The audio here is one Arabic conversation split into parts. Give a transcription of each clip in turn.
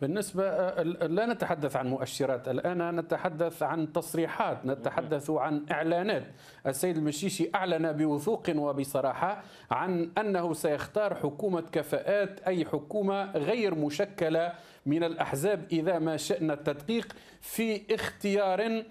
بالنسبة آه، لا نتحدث عن مؤشرات الآن نتحدث عن تصريحات نتحدث عن إعلانات السيد المشيشي أعلن بوثوق وبصراحة عن أنه سيختار حكومة كفاءات أي حكومة غير مشكلة من الأحزاب إذا ما شئنا التدقيق في اختيار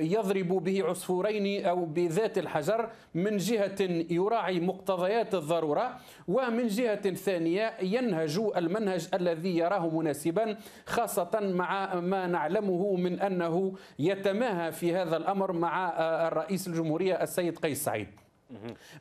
يضرب به عصفورين أو بذات الحجر من جهة يراعي مقتضيات الضرورة ومن جهة ثانية ينهج المنهج الذي يراه مناسبا خاصة مع ما نعلمه من أنه يتماهى في هذا الأمر مع الرئيس الجمهورية السيد قيس سعيد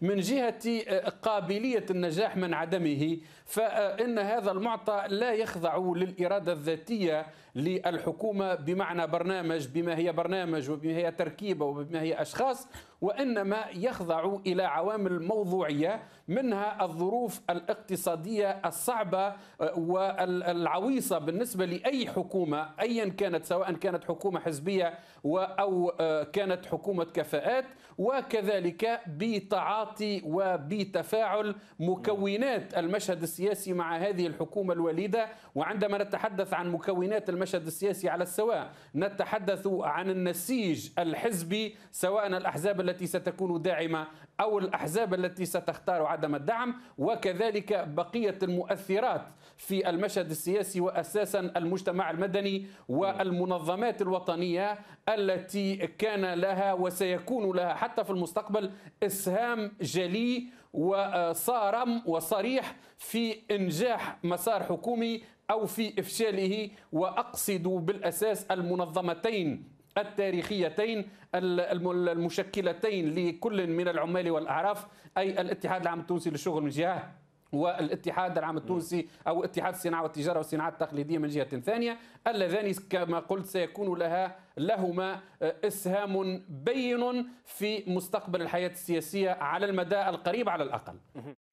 من جهة آه، قابلية النجاح من عدمه فإن هذا المعطى لا يخضع للإرادة الذاتية للحكومة بمعنى برنامج بما هي برنامج وبما هي تركيبة وبما هي أشخاص وإنما يخضع إلى عوامل موضوعية منها الظروف الاقتصادية الصعبة آه، والعويصة بالنسبة لأي حكومة أيا كانت سواء كانت حكومة حزبية أو آه، كانت حكومة كفاءات وكذلك بتعاطي وبتفاعل مكونات المشهد السياسي مع هذه الحكومة الوليدة وعندما نتحدث عن مكونات المشهد السياسي على السواء نتحدث عن النسيج الحزبي سواء الأحزاب التي ستكون داعمة أو الأحزاب التي ستختار عدد عدم الدعم وكذلك بقية المؤثرات في المشهد السياسي وأساسا المجتمع المدني والمنظمات الوطنية التي كان لها وسيكون لها حتى في المستقبل إسهام جلي وصارم وصريح في إنجاح مسار حكومي أو في إفشاله وأقصد بالأساس المنظمتين التاريخيتين المشكلتين لكل من العمال والأعراف أي الاتحاد العام التونسي للشغل من جهة والاتحاد العام التونسي او اتحاد الصناعه والتجاره والصناعات التقليديه من جهه ثانيه اللذان كما قلت سيكون لها لهما آه، اسهام بين في مستقبل الحياه السياسيه على المدى القريب على الاقل